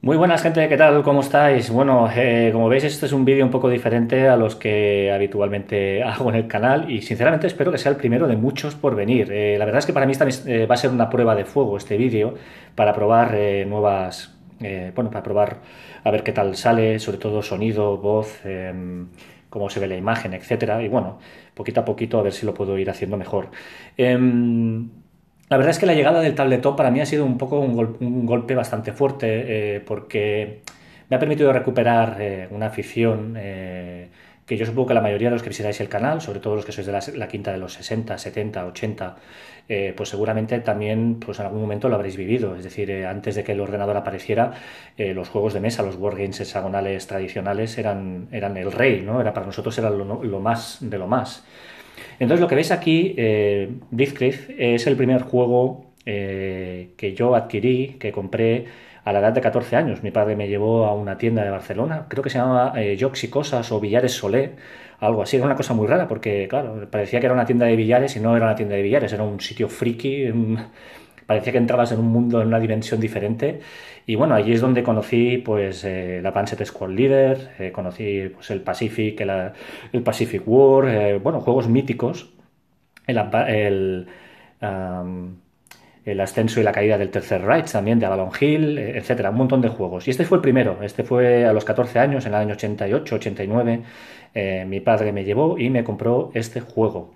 Muy buenas gente, ¿qué tal? ¿Cómo estáis? Bueno, eh, como veis este es un vídeo un poco diferente a los que habitualmente hago en el canal y sinceramente espero que sea el primero de muchos por venir. Eh, la verdad es que para mí eh, va a ser una prueba de fuego este vídeo para probar nuevas... bueno, para probar a ver qué tal sale, sobre todo sonido, voz, em, cómo se ve la imagen, etcétera. Y bueno, poquito a poquito a ver si lo puedo ir haciendo mejor. Em, la verdad es que la llegada del tabletop para mí ha sido un poco un, golpe bastante fuerte eh, porque me ha permitido recuperar eh, una afición eh, que yo supongo que la mayoría de los que visitáis el canal, sobre todo los que sois de la, quinta de los 60, 70, 80, pues seguramente también pues en algún momento lo habréis vivido. Es decir, antes de que el ordenador apareciera, los juegos de mesa, los wargames hexagonales tradicionales eran, eran el rey, ¿no? Era, para nosotros era lo, lo más de lo más. Entonces, lo que veis aquí, eh, es el primer juego eh, que yo adquirí, que compré a la edad de 14 años. Mi padre me llevó a una tienda de Barcelona, creo que se llamaba eh, y Cosas o Villares Solé, algo así. Era una cosa muy rara porque, claro, parecía que era una tienda de billares y no era una tienda de billares, era un sitio friki, parecía que entrabas en un mundo, en una dimensión diferente. Y bueno, allí es donde conocí pues eh, la Pancet Squad Leader, eh, conocí pues, el Pacific, el, Pacific War, eh, bueno, juegos míticos, el, el, ascenso y la caída del Tercer Reich también, de Avalon Hill, eh, etcétera, un montón de juegos. Y este fue el primero, este fue a los 14 años, en el año 88, 89, mi padre me llevó y me compró este juego.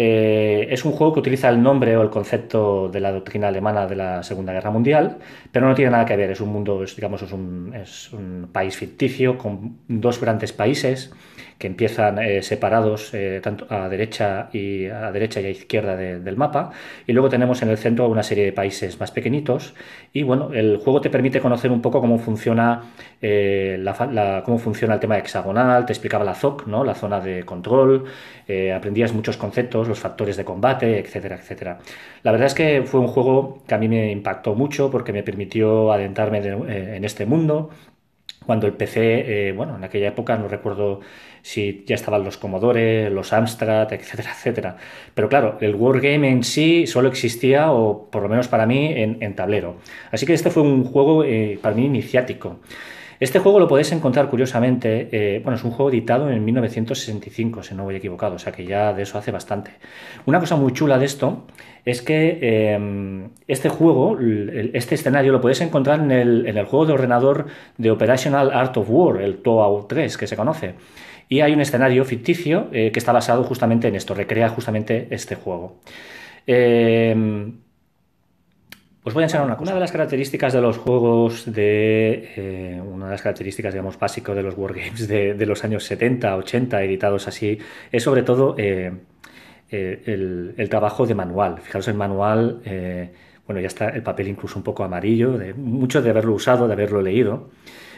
Eh, es un juego que utiliza el nombre o el concepto de la doctrina alemana de la Segunda Guerra Mundial, pero no tiene nada que ver. Es un mundo, digamos, es un país ficticio con dos grandes países que empiezan eh, separados eh, tanto a derecha y a derecha y a izquierda del mapa. Y luego tenemos en el centro una serie de países más pequeñitos. Y bueno, el juego te permite conocer un poco cómo funciona eh, cómo funciona el tema hexagonal. Te explicaba la ZOC, ¿no? La zona de control. aprendías muchos conceptos, los factores de combate, etcétera, etcétera. La verdad es que fue un juego que a mí me impactó mucho porque me permitió adentrarme en este mundo cuando el PC, eh, bueno, en aquella época no recuerdo si ya estaban los Commodore, los Amstrad, etcétera, etcétera. Pero claro, el Wargame en sí solo existía, o por lo menos para mí, en, tablero. Así que este fue un juego eh, para mí iniciático. Este juego lo podéis encontrar curiosamente, eh, bueno, es un juego editado en 1965, si no voy equivocado, o sea que ya de eso hace bastante. Una cosa muy chula de esto es que em, este juego, este escenario, lo podéis encontrar en el, juego de ordenador de Operational Art of War, el Toa 3, que se conoce. Y hay un escenario ficticio eh, que está basado justamente en esto, recrea justamente este juego. Eh, os voy a enseñar una Una de las características de los juegos de. Eh, una de las características, digamos, básicas de los wargames de, de los años 70, 80, editados así, es sobre todo eh, eh, el, trabajo de manual. Fijaros, el manual, bueno, ya está el papel incluso un poco amarillo, de, mucho de haberlo usado, de haberlo leído.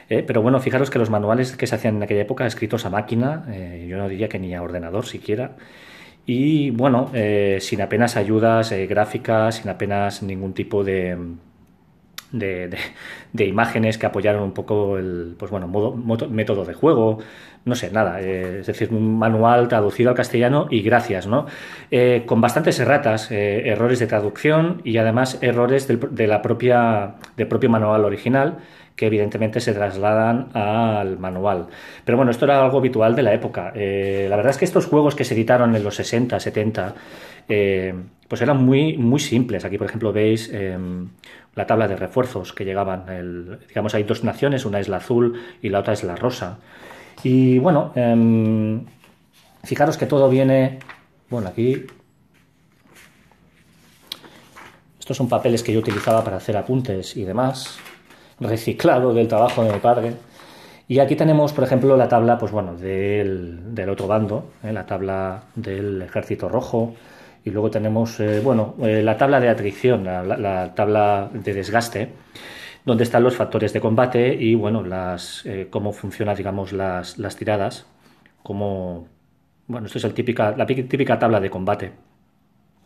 pero bueno, fijaros que los manuales que se hacían en aquella época, escritos a máquina, yo no diría que ni a ordenador siquiera, y bueno, eh, sin apenas ayudas eh, gráficas, sin apenas ningún tipo de, de, imágenes que apoyaron un poco el pues bueno, modo, método de juego, no sé, nada, eh, es decir, un manual traducido al castellano y gracias, ¿no? con bastantes erratas, errores de traducción y además errores del, de la propia, del propio manual original que evidentemente se trasladan al manual. Pero bueno, esto era algo habitual de la época. Eh, la verdad es que estos juegos que se editaron en los 60, 70, eh, pues eran muy, muy simples. Aquí, por ejemplo, veis eh, la tabla de refuerzos que llegaban. digamos, hay dos naciones, una es la azul y la otra es la rosa. Y bueno, em, fijaros que todo viene... Bueno, aquí estos son papeles que yo utilizaba para hacer apuntes y demás reciclado del trabajo de mi padre. Y aquí tenemos, por ejemplo, la tabla pues bueno, del, otro bando, ¿eh? la tabla del Ejército Rojo, y luego tenemos eh, bueno, eh, la tabla de atrición, la, tabla de desgaste, donde están los factores de combate y bueno, las, cómo funcionan digamos, las, las tiradas. Como, bueno, esto es el típica, la típica tabla de combate.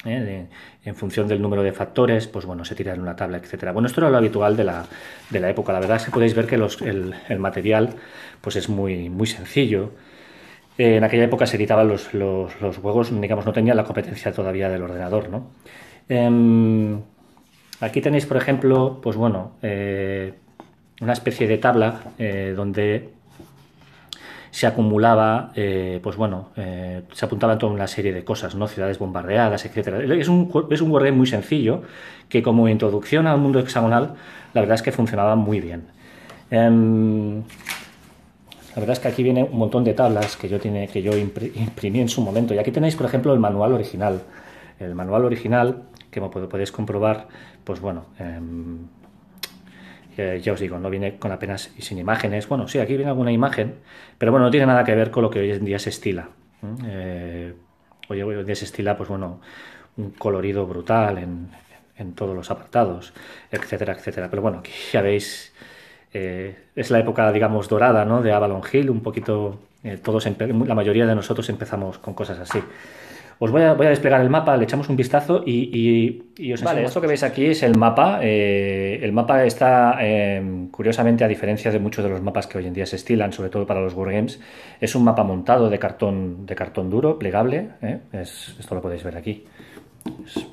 ¿eh? en función del número de factores, pues bueno, se tira en una tabla, etcétera. Bueno, esto era lo habitual de la, época. La verdad es que podéis ver que el, material pues es muy, muy sencillo. Eh, en aquella época se editaban los, juegos, digamos, no tenían la competencia todavía del ordenador, em, aquí tenéis, por ejemplo, pues bueno, eh, una especie de tabla donde se acumulaba, eh, pues bueno, eh, se apuntaban toda una serie de cosas, ¿no? Ciudades bombardeadas, etcétera. Es un, es un muy sencillo que como introducción al mundo hexagonal, la verdad es que funcionaba muy bien. Em, la verdad es que aquí viene un montón de tablas que yo, tiene, que yo imprimí en su momento. Y aquí tenéis, por ejemplo, el manual original. El manual original, que como podéis comprobar, pues bueno, em, ya os digo, no viene con apenas y sin imágenes. Bueno, sí, aquí viene alguna imagen, pero bueno, no tiene nada que ver con lo que hoy en día se estila. Eh, hoy, en día se estila, pues bueno, un colorido brutal en, todos los apartados, etcétera, etcétera. Pero bueno, aquí ya veis, eh, es la época, digamos, dorada, ¿no? De Avalon Hill, un poquito, eh, todos, la mayoría de nosotros empezamos con cosas así. Os voy a, voy a desplegar el mapa, le echamos un vistazo y, os Vale, esto que veis aquí es el mapa. Eh, el mapa está, em, curiosamente, a diferencia de muchos de los mapas que hoy en día se estilan, sobre todo para los wargames, es un mapa montado de cartón, de cartón duro, plegable. Eh, esto lo podéis ver aquí.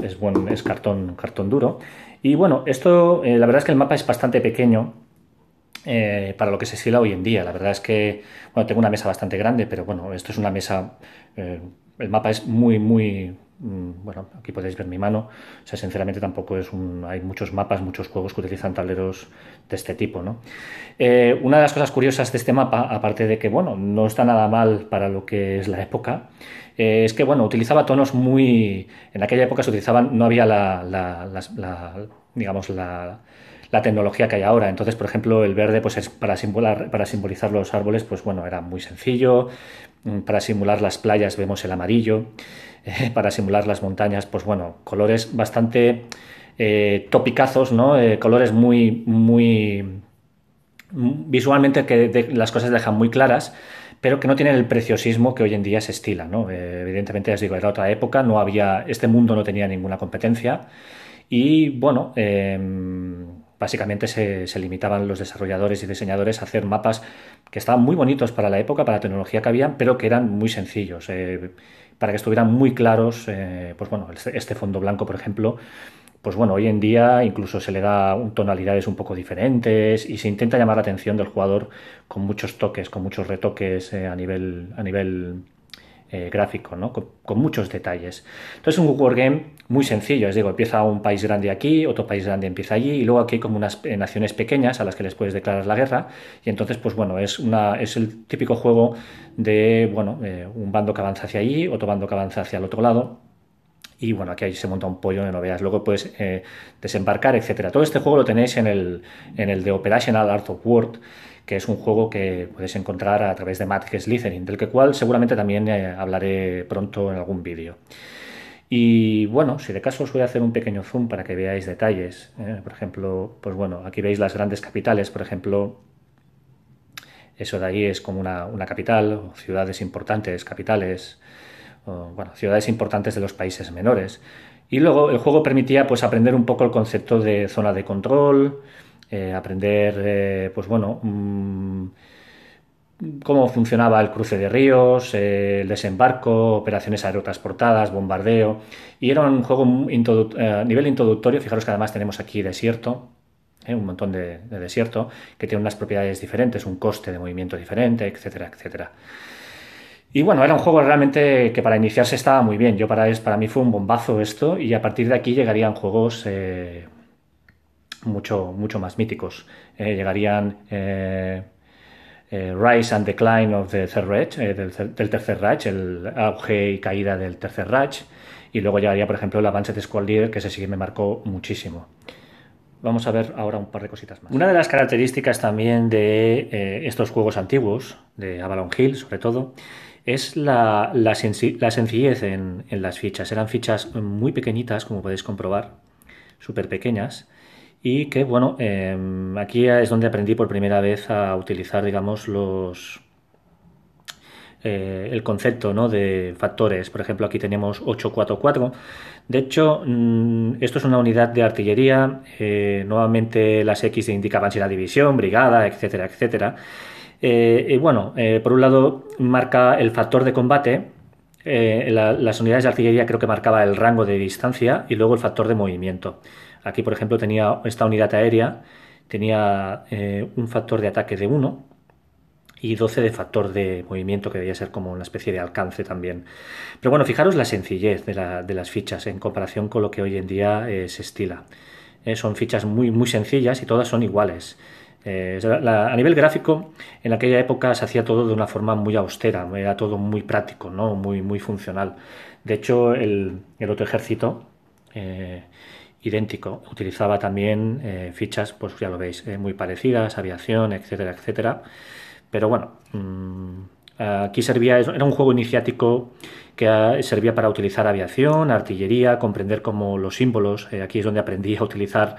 Es, es cartón, cartón duro. Y bueno, esto, eh, la verdad es que el mapa es bastante pequeño. para lo que se estila hoy en día. La verdad es que, bueno, tengo una mesa bastante grande, pero bueno, esto es una mesa el mapa es muy, muy, mm, bueno, aquí podéis ver mi mano. O sea, sinceramente tampoco es un. Hay muchos mapas, muchos juegos que utilizan tableros de este tipo, ¿no? Eh, una de las cosas curiosas de este mapa, aparte de que, bueno, no está nada mal para lo que es la época, eh, es que, bueno, utilizaba tonos muy. En aquella época se utilizaban, no había la digamos, la la tecnología que hay ahora. Entonces, por ejemplo, el verde, pues es para simular, para simbolizar los árboles, pues bueno, era muy sencillo. Mm, para simular las playas vemos el amarillo. Eh, para simular las montañas, pues bueno, colores bastante eh, topicazos, ¿no? Eh, colores muy, muy mm, visualmente que las cosas dejan muy claras, pero que no tienen el preciosismo que hoy en día se estila, ¿no? evidentemente, os digo, era otra época, no había, este mundo no tenía ninguna competencia y bueno em, básicamente se, limitaban los desarrolladores y diseñadores a hacer mapas que estaban muy bonitos para la época, para la tecnología que había, pero que eran muy sencillos. Eh, para que estuvieran muy claros, eh, pues bueno, este, este fondo blanco, por ejemplo, pues bueno, hoy en día incluso se le da tonalidades un poco diferentes y se intenta llamar la atención del jugador con muchos toques, con muchos retoques eh, a nivel, a nivel eh, gráfico, ¿no? Con, muchos detalles. Entonces un game muy sencillo, es digo, empieza un país grande aquí, otro país grande empieza allí, y luego aquí hay como unas eh, naciones pequeñas a las que les puedes declarar la guerra, y entonces pues bueno, es, una, es el típico juego de, bueno, eh, un bando que avanza hacia allí, otro bando que avanza hacia el otro lado, y bueno, aquí se monta un pollo de novedades. Luego puedes desembarcar, etcétera. Todo este juego lo tenéis en el, en el de Operational Art of War, que es un juego que podéis encontrar a través de Magic Slytherin, del que cual seguramente también eh, hablaré pronto en algún vídeo. Y bueno, si de caso os voy a hacer un pequeño zoom para que veáis detalles. Eh, por ejemplo, pues bueno, aquí veis las grandes capitales, por ejemplo, eso de ahí es como una, capital, o ciudades importantes, capitales, o, bueno, ciudades importantes de los países menores. Y luego el juego permitía pues aprender un poco el concepto de zona de control, eh, aprender, eh, pues bueno, mm, cómo funcionaba el cruce de ríos, eh, el desembarco, operaciones aerotransportadas, bombardeo. Y era un juego a nivel introductorio, fijaros que además tenemos aquí desierto, un montón de, desierto, que tiene unas propiedades diferentes, un coste de movimiento diferente, etcétera, etcétera. Y bueno, era un juego realmente que para iniciarse estaba muy bien. Yo para, para mí fue un bombazo esto y a partir de aquí llegarían juegos mucho, mucho más míticos. Eh, llegarían eh, eh, Rise and Decline of the Third del, Tercer Reich, el auge y caída del Tercer Reich, y luego llegaría, por ejemplo, el Avance Squad Leader, que ese sí que me marcó muchísimo. Vamos a ver ahora un par de cositas más. Una de las características también de estos juegos antiguos, de Avalon Hill sobre todo, es la, sencillez en, en las fichas. Eran fichas muy pequeñitas, como podéis comprobar, súper pequeñas, y que bueno, em, aquí es donde aprendí por primera vez a utilizar, digamos, los eh, el concepto de factores. Por ejemplo, aquí tenemos 844. De hecho, mm, esto es una unidad de artillería. Eh, nuevamente las X indicaban si era división, brigada, etcétera, etcétera. Eh, y bueno, por un lado marca el factor de combate, las unidades de artillería creo que marcaba el rango de distancia y luego el factor de movimiento. Aquí, por ejemplo, tenía esta unidad aérea, tenía eh, un factor de ataque de 1 y 12 de factor de movimiento, que debía ser como una especie de alcance también. Pero bueno, fijaros la sencillez de, las fichas en comparación con lo que hoy en día eh, se estila. Eh, son fichas muy, muy sencillas y todas son iguales. a nivel gráfico, en aquella época se hacía todo de una forma muy austera, era todo muy práctico, ¿no? muy, muy funcional. De hecho, el, otro ejército, idéntico. Utilizaba también eh, fichas, pues ya lo veis, eh, muy parecidas, aviación, etcétera, etcétera. Pero bueno, mm, aquí servía, era un juego iniciático que ah, servía para utilizar aviación, artillería, comprender cómo los símbolos. Eh, aquí es donde aprendí a utilizar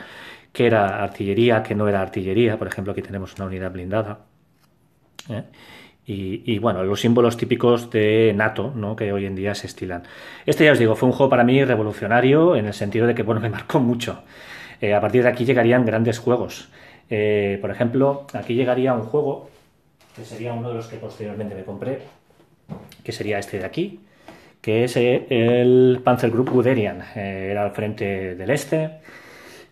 qué era artillería, qué no era artillería. Por ejemplo, aquí tenemos una unidad blindada. Y, bueno, los símbolos típicos de NATO, ¿no? que hoy en día se estilan. Este ya os digo, fue un juego para mí revolucionario en el sentido de que bueno, me marcó mucho. Eh, a partir de aquí llegarían grandes juegos. Eh, por ejemplo, aquí llegaría un juego, que sería uno de los que posteriormente me compré, que sería este de aquí, que es eh, el Group Guderian. Eh, era al frente del este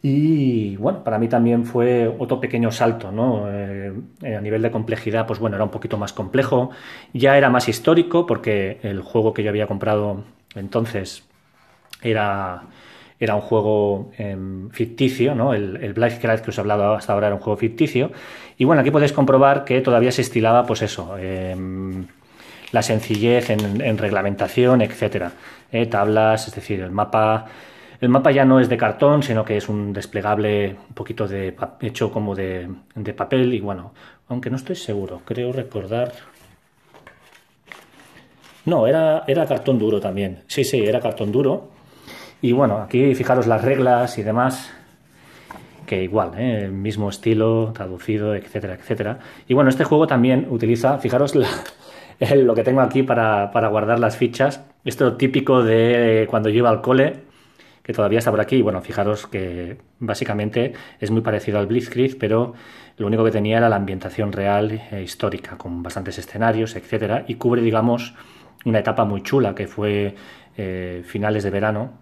y bueno, para mí también fue otro pequeño salto, ¿no? Eh, eh, a nivel de complejidad, pues bueno, era un poquito más complejo, ya era más histórico, porque el juego que yo había comprado entonces era, era un juego em, ficticio, ¿no? El, el Black que os he hablado hasta ahora era un juego ficticio. Y bueno, aquí podéis comprobar que todavía se estilaba, pues eso. Em, la sencillez en, reglamentación, etcétera. Eh, tablas, es decir, el mapa, el mapa ya no es de cartón, sino que es un desplegable un poquito de, hecho como de, papel y bueno, aunque no estoy seguro, creo recordar... No, era, era cartón duro también. Sí, sí, era cartón duro. Y bueno, aquí fijaros las reglas y demás, que igual, ¿eh? el mismo estilo, traducido, etcétera, etcétera. Y bueno, este juego también utiliza, fijaros lo que tengo aquí para, para guardar las fichas, esto típico de cuando yo al cole, que todavía está por aquí. bueno, fijaros que básicamente es muy parecido al Blitzkrieg, pero lo único que tenía era la ambientación real e histórica, con bastantes escenarios, etcétera, y cubre, digamos, una etapa muy chula que fue eh, finales de verano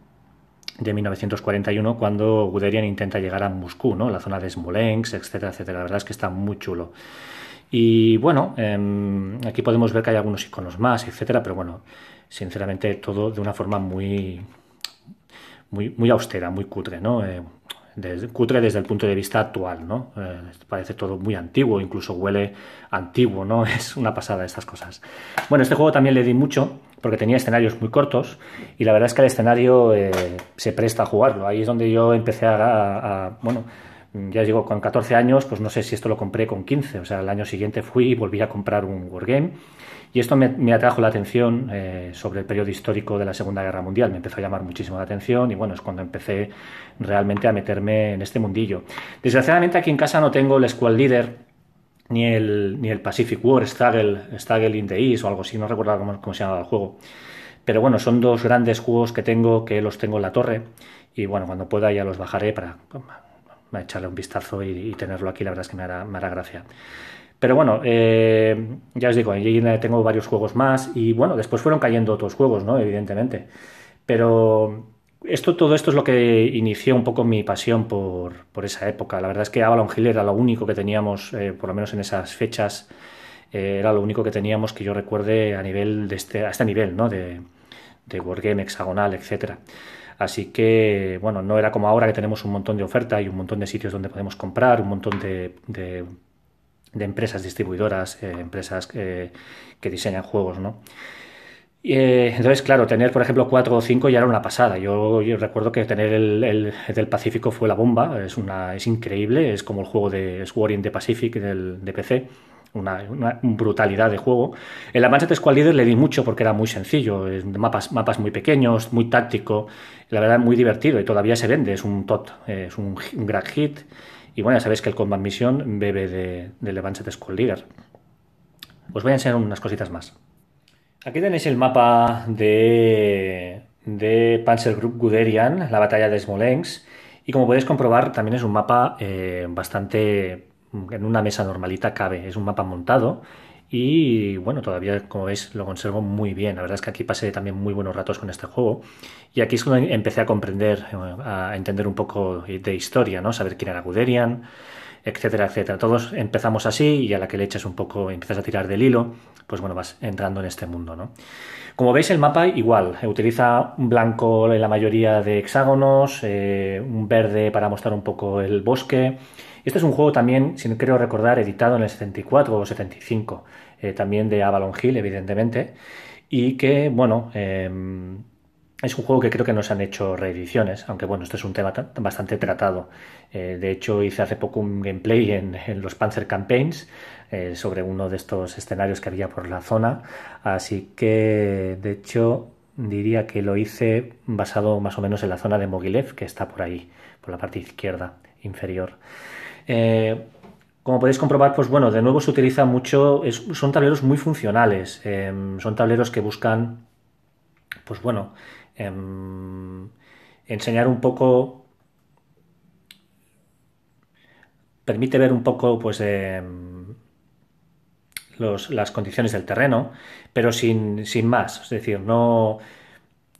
de 1941 cuando Guderian intenta llegar a Moscú, ¿no? la zona de Smolensk, etcétera, etcétera. La verdad es que está muy chulo. Y bueno, em, aquí podemos ver que hay algunos iconos más, etcétera, pero bueno, sinceramente todo de una forma muy, muy, austera, muy cutre, ¿no? Eh, cutre desde el punto de vista actual, ¿no? Eh, parece todo muy antiguo, incluso huele antiguo, ¿no? Es una pasada estas cosas. Bueno, este juego también le di mucho porque tenía escenarios muy cortos y la verdad es que el escenario eh, se presta a jugarlo. Ahí es donde yo empecé a, bueno, ya digo, con 14 años, pues no sé si esto lo compré con 15, o sea, el año siguiente fui y volví a comprar un Wargame y esto me, atrajo la atención eh, sobre el periodo histórico de la Segunda Guerra Mundial. Me empezó a llamar muchísimo la atención y bueno, es cuando empecé realmente a meterme en este mundillo. Desgraciadamente aquí en casa no tengo el Squad Leader ni el, ni el Pacific War, Struggle, Struggle in the East o algo así, no recuerdo cómo, cómo se llamaba el juego. Pero bueno, son dos grandes juegos que tengo, que los tengo en la torre. Y bueno, cuando pueda ya los bajaré para, echarle un vistazo y, tenerlo aquí. La verdad es que me hará, me hará gracia. Pero bueno, eh, ya os digo, tengo varios juegos más y bueno, después fueron cayendo otros juegos, ¿no? Evidentemente. Pero esto, todo esto es lo que inició un poco mi pasión por, por esa época. La verdad es que Avalon Hill era lo único que teníamos, eh, por lo menos en esas fechas, eh, era lo único que teníamos que yo recuerde a nivel de este, a este nivel, ¿no? De, de Wargame, hexagonal, etc. Así que, bueno, no era como ahora que tenemos un montón de oferta y un montón de sitios donde podemos comprar, un montón de de empresas distribuidoras, eh, empresas eh, que, diseñan juegos, ¿no? Eh, entonces, claro, tener, por ejemplo, cuatro o cinco ya era una pasada. Yo, recuerdo que tener el, del Pacífico fue la bomba, es, una, es increíble, es como el juego de Swarring the Pacific del, de PC. Una, brutalidad de juego. El Advance Squad Leader le di mucho porque era muy sencillo, mapas, mapas muy pequeños, muy táctico, la verdad muy divertido y todavía se vende, es un tot, es un gran hit. Y bueno, ya sabéis que el Combat Mission bebe de, del de Skull Leader. Os voy a enseñar unas cositas más. Aquí tenéis el mapa de, de Group Guderian, la batalla de Smolensk. Y como podéis comprobar, también es un mapa eh, bastante. En una mesa normalita cabe. Es un mapa montado y bueno, todavía como veis lo conservo muy bien. La verdad es que aquí pasé también muy buenos ratos con este juego. Y aquí es cuando em-, empecé a comprender, eh, a entender un poco de historia, ¿no? Saber quién era Guderian, etcétera, etcétera. Todos empezamos así y a la que le echas un poco, empiezas a tirar del hilo, pues bueno, vas entrando en este mundo, ¿no? Como veis, el mapa igual, eh, utiliza un blanco en la mayoría de hexágonos, eh, un verde para mostrar un poco el bosque, este es un juego también, si no creo recordar, editado en el 74 o 75, eh, también de Avalon Hill, evidentemente, y que, bueno, em, es un juego que creo que no se han hecho reediciones, aunque bueno, este es un tema bastante tratado. Eh, de hecho, hice hace poco un gameplay en, los Panzer Campaigns eh, sobre uno de estos escenarios que había por la zona. Así que, de hecho, diría que lo hice basado más o menos en la zona de Mogilev, que está por ahí, por la parte izquierda inferior. Eh, como podéis comprobar, pues bueno, de nuevo se utiliza mucho, son tableros muy funcionales, em, son tableros que buscan, pues bueno, em, enseñar un poco, permite ver un poco, pues, em, las condiciones del terreno, pero sin, más, es decir, no...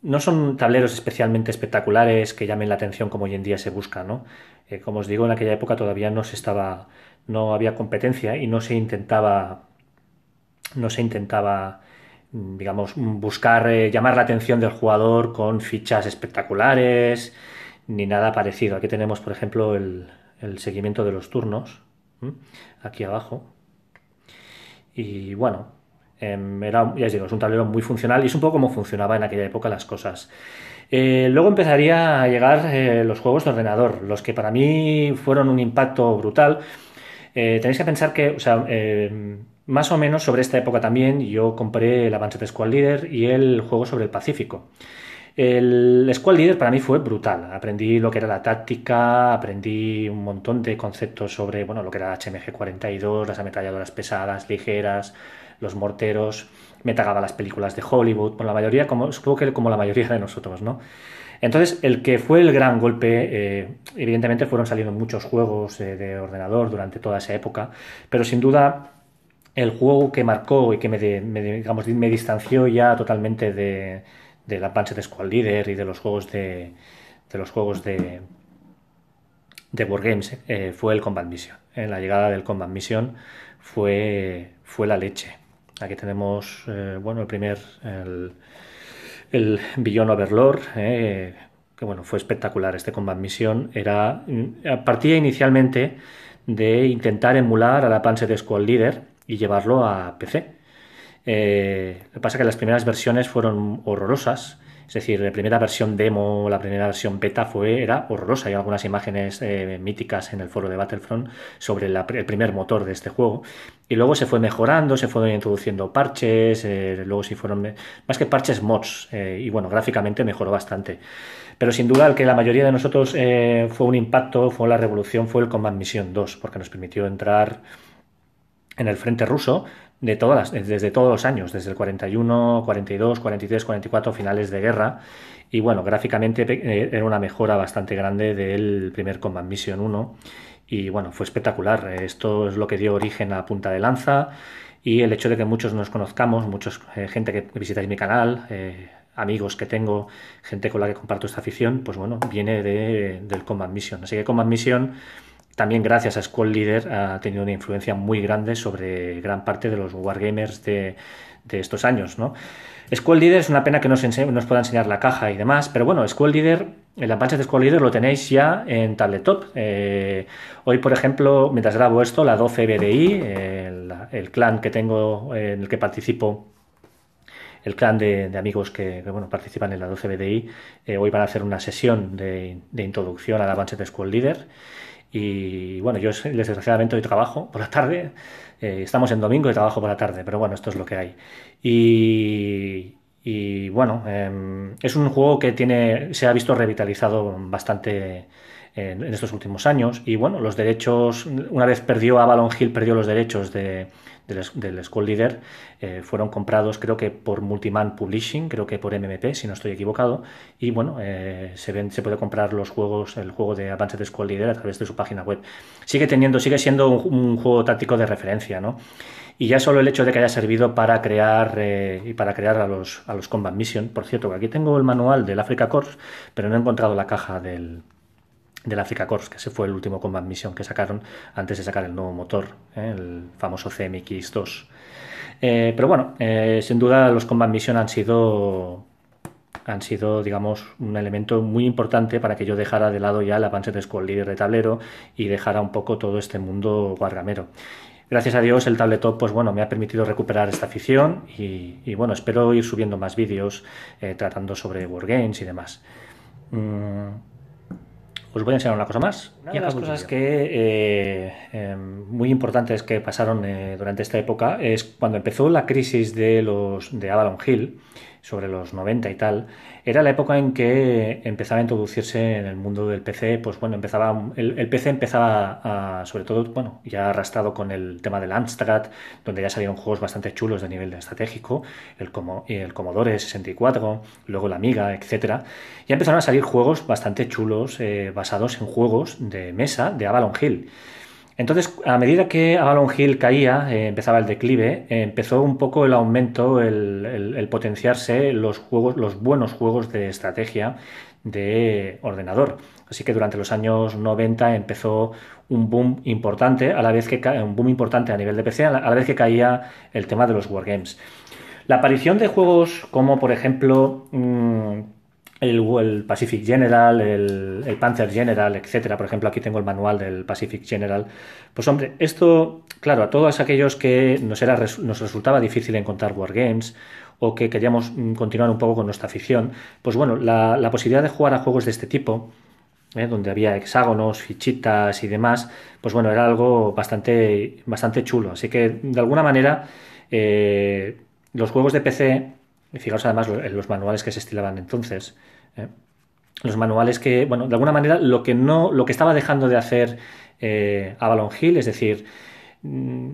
No son tableros especialmente espectaculares que llamen la atención como hoy en día se busca, ¿no? Eh, como os digo, en aquella época todavía no se estaba, no había competencia y no se intentaba, no se intentaba, mm, digamos, buscar eh, llamar la atención del jugador con fichas espectaculares ni nada parecido. Aquí tenemos, por ejemplo, el, seguimiento de los turnos, aquí abajo. Y bueno, Em, era, ya os digo, es un tablero muy funcional y es un poco como funcionaba en aquella época las cosas. Eh, luego empezaría a llegar eh, los juegos de ordenador, los que para mí fueron un impacto brutal. Eh, tenéis que pensar que, o sea, em, más o menos sobre esta época también, yo compré el de Squad Leader y el juego sobre el Pacífico. El Squad Leader para mí fue brutal. Aprendí lo que era la táctica, aprendí un montón de conceptos sobre bueno, lo que era la HMG-42, las ametralladoras pesadas, ligeras, los morteros, me tagaba las películas de Hollywood, la mayoría, como, supongo que como la mayoría de nosotros, ¿no? Entonces, el que fue el gran golpe, eh, evidentemente fueron saliendo muchos juegos eh, de ordenador durante toda esa época, pero sin duda el juego que marcó y que me, distanció ya totalmente de, la pancha de Squad Leader y de los juegos de, de los juegos de, de eh, fue el Combat Mission. la llegada del Combat Mission fue, fue la leche. Aquí tenemos, eh, bueno, el primer, el, el Overlord, eh, que bueno, fue espectacular este Combat Mission. Era, mm, partía inicialmente de intentar emular a la Panzer Squad Leader y llevarlo a PC. Eh, lo que pasa es que las primeras versiones fueron horrorosas es decir, la primera versión demo, la primera versión beta fue, era horrorosa. Hay algunas imágenes eh, míticas en el foro de Battlefront sobre el primer motor de este juego. Y luego se fue mejorando, se fueron introduciendo parches, eh, luego sí fueron más que parches mods. Eh, y bueno, gráficamente mejoró bastante. Pero sin duda el que la mayoría de nosotros fue un impacto, fue la revolución, fue el Command Mission 2, porque nos permitió entrar en el frente ruso de todas, desde todos los años, desde el 41, 42, 43, 44, finales de guerra. Y bueno, gráficamente eh, era una mejora bastante grande del primer Combat Mission 1. Y bueno, fue espectacular. Esto es lo que dio origen a Punta de Lanza. Y el hecho de que muchos nos conozcamos, muchos eh, gente que visitáis mi canal, eh, amigos que tengo, gente con la que comparto esta afición, pues bueno, viene de, del Combat Mission. Así que Combat Mission también gracias a School Leader ha tenido una influencia muy grande sobre gran parte de los wargamers de, de estos años, ¿no? Leader es una pena que no os, pueda enseñar la caja y demás, pero bueno, School Leader, el avance de Squad Leader lo tenéis ya en tabletop. Eh, hoy, por ejemplo, mientras grabo esto, la 12 BDI, el, eh, el clan que tengo, eh, en el que participo el clan de, amigos que, bueno, participan en la 12 BDI. hoy van a hacer una sesión de, de introducción al de School Leader. Y bueno, yo desgraciadamente hoy trabajo por la tarde, eh, estamos en domingo y trabajo por la tarde, pero bueno, esto es lo que hay. Y, y bueno, em, es un juego que tiene, se ha visto revitalizado bastante en, estos últimos años. Y bueno, los derechos, una vez perdió Avalon Hill, perdió los derechos del, School Leader, eh, fueron comprados creo que por Multiman Publishing, creo que por MMP, si no estoy equivocado. Y bueno, eh, se, ven, se puede comprar los juegos, el juego de Advanced School Leader a través de su página web. Sigue teniendo, sigue siendo un, juego táctico de referencia, ¿no? Y ya solo el hecho de que haya servido para crear eh, y para crear a los, a los Combat Mission. Por cierto, aquí tengo el manual del Africa Corps, pero no he encontrado la caja del, del Africa Corps, que ese fue el último Combat Mission que sacaron antes de sacar el nuevo motor, ¿eh? el famoso CMX2. Eh, pero bueno, eh, sin duda los Combat Mission han sido, han sido, digamos, un elemento muy importante para que yo dejara de lado ya el de Squad Leader de tablero y dejara un poco todo este mundo guardamero Gracias a Dios el tabletop pues bueno, me ha permitido recuperar esta afición y, bueno, espero ir subiendo más vídeos tratando sobre Wargames y demás. Mm, os pues voy a enseñar una cosa más. Y de las cosas que eh, eh, muy importantes que pasaron eh, durante esta época es cuando empezó la crisis de los de Avalon Hill sobre los 90 y tal, era la época en que empezaba a introducirse en el mundo del PC, pues bueno, empezaba el, PC empezaba a, sobre todo, bueno, ya arrastrado con el tema del Amstrad, donde ya salieron juegos bastante chulos de nivel estratégico, el, como, el Commodore 64, luego la Amiga, etcétera, ya empezaron a salir juegos bastante chulos eh, basados en juegos de mesa de Avalon Hill. Entonces, a medida que Avalon Hill caía, eh, empezaba el declive, eh, empezó un poco el aumento, el, potenciarse los juegos, los buenos juegos de estrategia de ordenador. Así que durante los años 90 empezó un boom importante, a la vez que un boom importante a nivel de PC, a la, vez que caía el tema de los wargames. La aparición de juegos como, por ejemplo, mm, el, Pacific General, el, Panther General, etcétera. Por ejemplo, aquí tengo el manual del Pacific General. Pues hombre, esto, claro, a todos aquellos que nos, resultaba difícil encontrar wargames o que queríamos mm, continuar un poco con nuestra afición, pues bueno, la, posibilidad de jugar a juegos de este tipo, eh, donde había hexágonos, fichitas y demás, pues bueno, era algo bastante, bastante chulo. Así que, de alguna manera, eh, los juegos de PC, fijaos además en los manuales que se estilaban entonces, ¿eh? Los manuales que, bueno, de alguna manera lo que no, lo que estaba dejando de hacer eh, Avalon Hill, es decir, mm,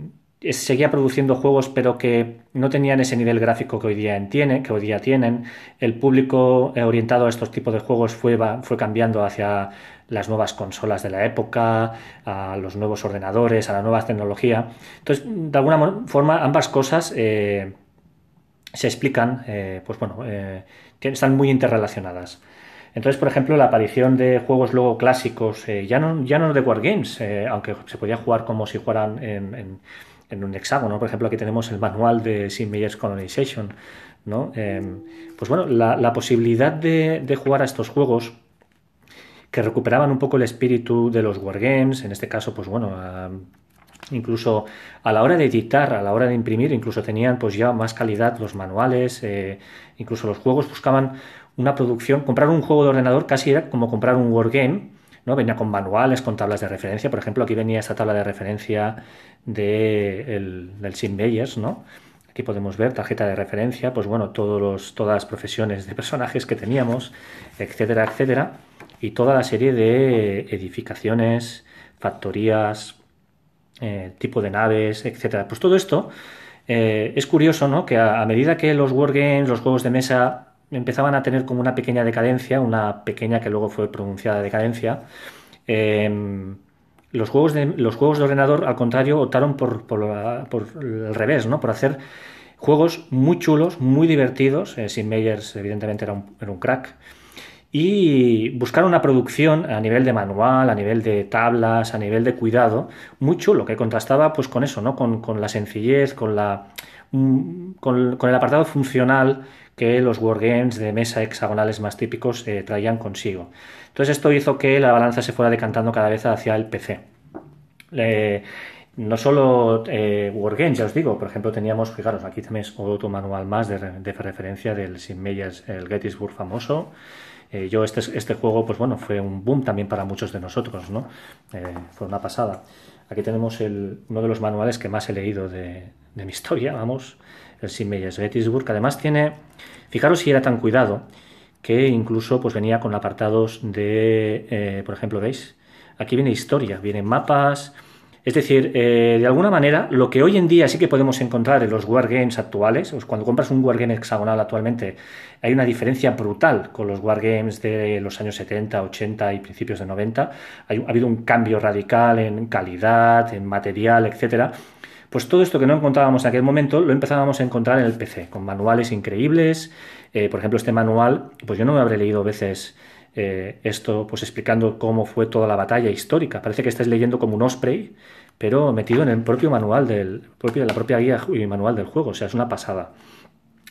seguía produciendo juegos pero que no tenían ese nivel gráfico que hoy día tiene, que hoy día tienen. El público eh, orientado a estos tipos de juegos fue, fue cambiando hacia las nuevas consolas de la época, a los nuevos ordenadores, a la nueva tecnología. Entonces, de alguna forma, ambas cosas se explican, pues bueno, que están muy interrelacionadas. Entonces, por ejemplo, la aparición de juegos luego clásicos, eh, ya, no, ya no de Wargames, eh, aunque se podía jugar como si jugaran en, un hexágono. Por ejemplo, aquí tenemos el manual de Sid Colonization. ¿no? Em, pues bueno, la, posibilidad de, de, jugar a estos juegos que recuperaban un poco el espíritu de los Wargames, en este caso, pues bueno, incluso a la hora de editar, a la hora de imprimir, incluso tenían pues ya más calidad los manuales, eh, incluso los juegos buscaban una producción, comprar un juego de ordenador casi era como comprar un wargame, ¿no? Venía con manuales, con tablas de referencia, por ejemplo, aquí venía esta tabla de referencia de el, del Sim Bayers, ¿no? Aquí podemos ver tarjeta de referencia, pues bueno, todos los, todas las profesiones de personajes que teníamos, etcétera, etcétera, y toda la serie de edificaciones, factorías, eh, tipo de naves, etc. Pues todo esto eh, es curioso, ¿no? Que a, medida que los wargames, los juegos de mesa, empezaban a tener como una pequeña decadencia, una pequeña que luego fue pronunciada decadencia, em, los juegos, de, los juegos de ordenador, al contrario, optaron por, el revés, ¿no? Por hacer juegos muy chulos, muy divertidos. Eh, Sin Meyers, evidentemente, era era un crack y buscar una producción a nivel de manual, a nivel de tablas, a nivel de cuidado, muy chulo, que contrastaba pues con eso, Con, la sencillez, con la. Mm, con, el apartado funcional que los wargames de mesa hexagonales más típicos eh, traían consigo. Entonces esto hizo que la balanza se fuera decantando cada vez hacia el PC. Eh, no solo eh, Wargames, ya os digo, por ejemplo, teníamos, fijaros, aquí también es otro manual más de, de referencia del Sin Meyers, el Gettysburg famoso. Eh, yo este, este juego, pues bueno, fue un boom también para muchos de nosotros, ¿no? Eh, fue una pasada. Aquí tenemos el, uno de los manuales que más he leído de, mi historia, vamos, el de Gettysburg. Además tiene, fijaros si era tan cuidado, que incluso pues venía con apartados de, eh, por ejemplo, ¿veis? Aquí viene historia, vienen mapas, es decir, eh, de alguna manera, lo que hoy en día sí que podemos encontrar en los wargames actuales, cuando compras un wargame hexagonal actualmente, hay una diferencia brutal con los wargames de los años 70, 80 y principios de 90. ha habido un cambio radical en calidad, en material, etcétera. Pues todo esto que no encontrábamos en aquel momento lo empezábamos a encontrar en el PC, con manuales increíbles. Eh, por ejemplo, este manual, pues yo no me habré leído veces eh, esto pues explicando cómo fue toda la batalla histórica. Parece que estás leyendo como un Osprey, pero metido en el propio manual del propio, la propia guía y manual del juego, o sea, es una pasada.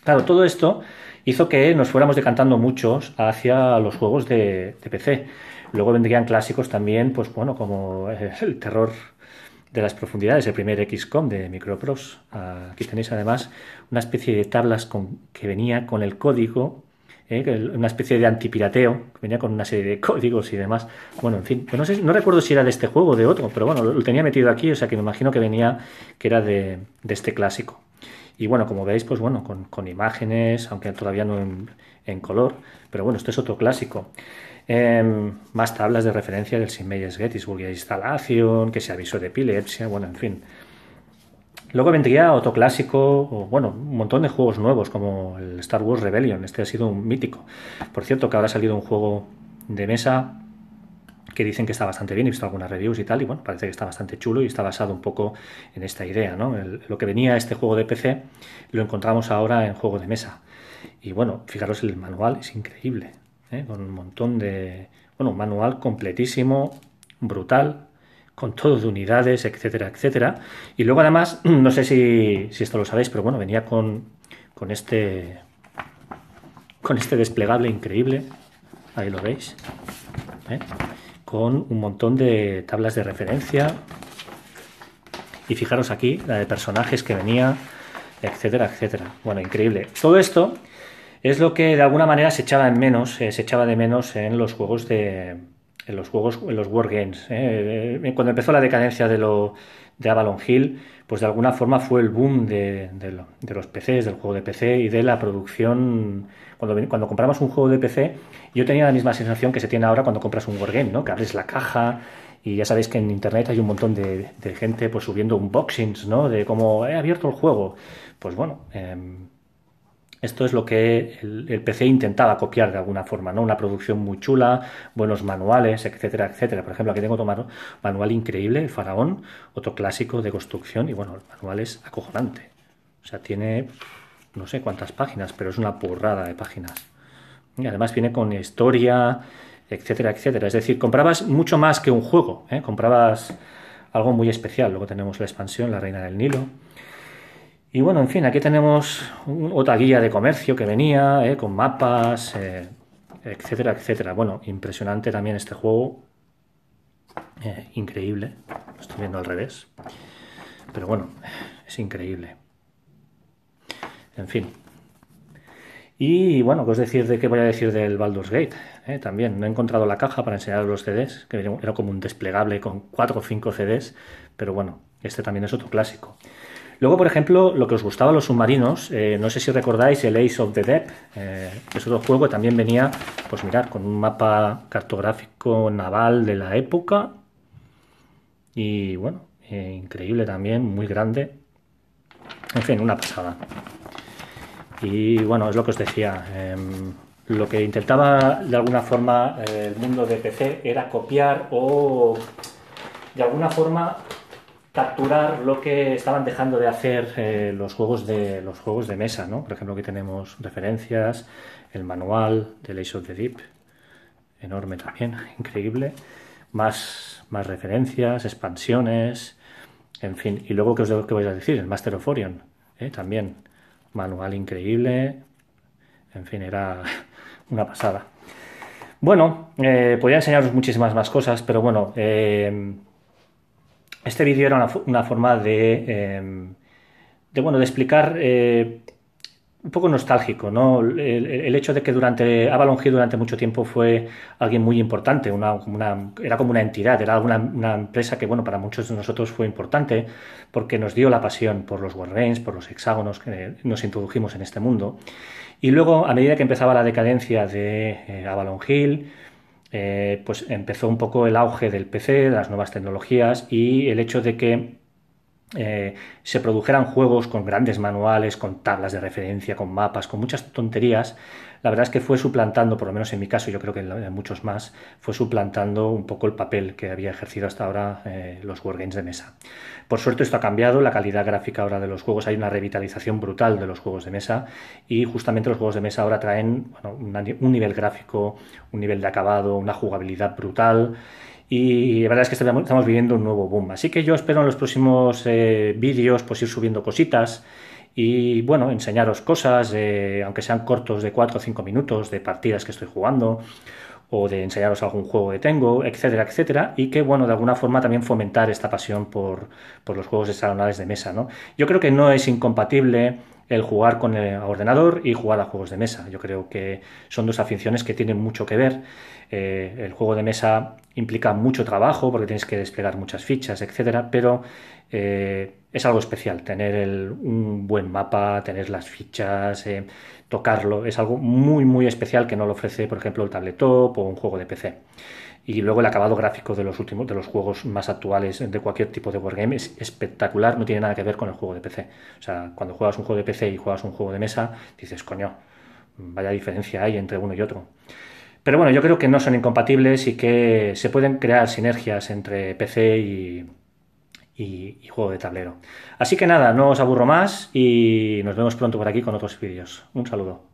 Claro, todo esto hizo que nos fuéramos decantando muchos hacia los juegos de, PC. Luego vendrían clásicos también, pues bueno, como eh, el terror de las profundidades, el primer XCOM de Micropros. Ah, aquí tenéis además una especie de tablas con, que venía con el código ¿eh? una especie de antipirateo, que venía con una serie de códigos y demás. Bueno, en fin, pues no, sé, no recuerdo si era de este juego o de otro, pero bueno, lo, tenía metido aquí, o sea que me imagino que venía, que era de, este clásico. Y bueno, como veis, pues bueno, con, imágenes, aunque todavía no en, color, pero bueno, esto es otro clásico. Em, más tablas de referencia del Simeyes Gettysburg y instalación, que se avisó de epilepsia, bueno, en fin. Luego vendría otro clásico, bueno, un montón de juegos nuevos como el Star Wars Rebellion. Este ha sido un mítico. Por cierto, que ahora ha salido un juego de mesa que dicen que está bastante bien, he visto algunas reviews y tal, y bueno, parece que está bastante chulo y está basado un poco en esta idea, ¿no? lo que venía este juego de PC lo encontramos ahora en juego de mesa. Y bueno, fijaros, el manual es increíble, ¿eh? con un montón de... Bueno, un manual completísimo, brutal, con todo de unidades, etcétera, etcétera. Y luego además, no sé si, si esto lo sabéis, pero bueno, venía con, con este con este desplegable increíble, ahí lo veis, ¿eh? con un montón de tablas de referencia. Y fijaros aquí, la de personajes que venía, etcétera, etcétera. Bueno, increíble. Todo esto es lo que de alguna manera se echaba en menos, eh, se echaba de menos en los juegos de, en los juegos, en los wargames. ¿eh? Eh, cuando empezó la decadencia de, lo, de Avalon Hill, pues de alguna forma fue el boom de, los PCs, del juego de PC y de la producción. Cuando, cuando, compramos un juego de PC, yo tenía la misma sensación que se tiene ahora cuando compras un wargame, ¿no? que abres la caja. Y ya sabéis que en internet hay un montón de, gente pues, subiendo unboxings, ¿no? De cómo he abierto el juego. Pues bueno, em, esto es lo que el, PC intentaba copiar de alguna forma, ¿no? Una producción muy chula, buenos manuales, etcétera, etcétera. Por ejemplo, aquí tengo tomado manual, increíble, el Faraón, otro clásico de construcción, y bueno, el manual es acojonante. O sea, tiene no sé cuántas páginas, pero es una porrada de páginas. Y además viene con historia, etcétera, etcétera. Es decir, comprabas mucho más que un juego, ¿eh? comprabas algo muy especial. Luego tenemos la expansión, la Reina del Nilo. Y bueno, en fin, aquí tenemos otra guía de comercio que venía, eh, con mapas, eh, etcétera, etcétera. Bueno, impresionante también este juego. Eh, increíble. Lo estoy viendo al revés. Pero bueno, es increíble. En fin. Y bueno, ¿qué os decir de qué voy a decir del Baldur's Gate? También no he encontrado la caja para enseñar los CDs, que era como un desplegable con 4 o 5 CDs, pero bueno, este también es otro clásico. Luego, por ejemplo, lo que os gustaba los submarinos, eh, no sé si recordáis el Ace of the Dead, que eh, es otro juego también venía, pues mirar, con un mapa cartográfico naval de la época. Y bueno, eh, increíble también, muy grande. En fin, una pasada. Y bueno, es lo que os decía. Em, lo que intentaba de alguna forma el mundo de PC era copiar o de alguna forma capturar lo que estaban dejando de hacer eh, los juegos de los juegos de mesa, ¿no? Por ejemplo, aquí tenemos referencias, el manual de Lace of the Deep, enorme también, increíble, más, más referencias, expansiones, en fin, y luego qué os voy vais a decir, el Master of Orion, ¿eh? también manual increíble, en fin, era una pasada. Bueno, eh, podía enseñaros muchísimas más cosas, pero bueno, este vídeo era una, forma de, em, de, bueno, de explicar eh, un poco nostálgico, ¿no? El, hecho de que durante Avalon Hill durante mucho tiempo fue alguien muy importante, era como una entidad, era una, empresa que, bueno, para muchos de nosotros fue importante porque nos dio la pasión por los warrens, por los hexágonos que eh, nos introdujimos en este mundo. Y luego, a medida que empezaba la decadencia de eh, Avalon Hill, eh, pues empezó un poco el auge del PC, de las nuevas tecnologías y el hecho de que eh, se produjeran juegos con grandes manuales, con tablas de referencia, con mapas, con muchas tonterías, la verdad es que fue suplantando, por lo menos en mi caso, yo creo que en, muchos más, fue suplantando un poco el papel que había ejercido hasta ahora eh, los wargames de mesa. Por suerte esto ha cambiado, la calidad gráfica ahora de los juegos, hay una revitalización brutal de los juegos de mesa y justamente los juegos de mesa ahora traen un nivel gráfico, un nivel de acabado, una jugabilidad brutal. Y la verdad es que estamos viviendo un nuevo boom. Así que yo espero en los próximos eh, vídeos pues ir subiendo cositas y bueno, enseñaros cosas, aunque sean cortos de 4 o 5 minutos, de partidas que estoy jugando o de enseñaros algún juego que tengo, etcétera, etcétera, y que, bueno, de alguna forma también fomentar esta pasión por, por los juegos de salonales de mesa, ¿no? Yo creo que no es incompatible el jugar con el ordenador y jugar a juegos de mesa. Yo creo que son dos aficiones que tienen mucho que ver. Eh, el juego de mesa implica mucho trabajo porque tienes que desplegar muchas fichas, etcétera, pero eh, es algo especial. Tener un buen mapa, tener las fichas, eh, tocarlo, es algo muy, muy especial que no lo ofrece, por ejemplo, el tabletop o un juego de PC. Y luego el acabado gráfico de los últimos, de los juegos más actuales de cualquier tipo de wargame es espectacular, no tiene nada que ver con el juego de PC. O sea, cuando juegas un juego de PC y juegas un juego de mesa, dices, coño, vaya diferencia hay entre uno y otro. Pero bueno, yo creo que no son incompatibles y que se pueden crear sinergias entre PC y, y, juego de tablero. Así que nada, no os aburro más y nos vemos pronto por aquí con otros vídeos. Un saludo.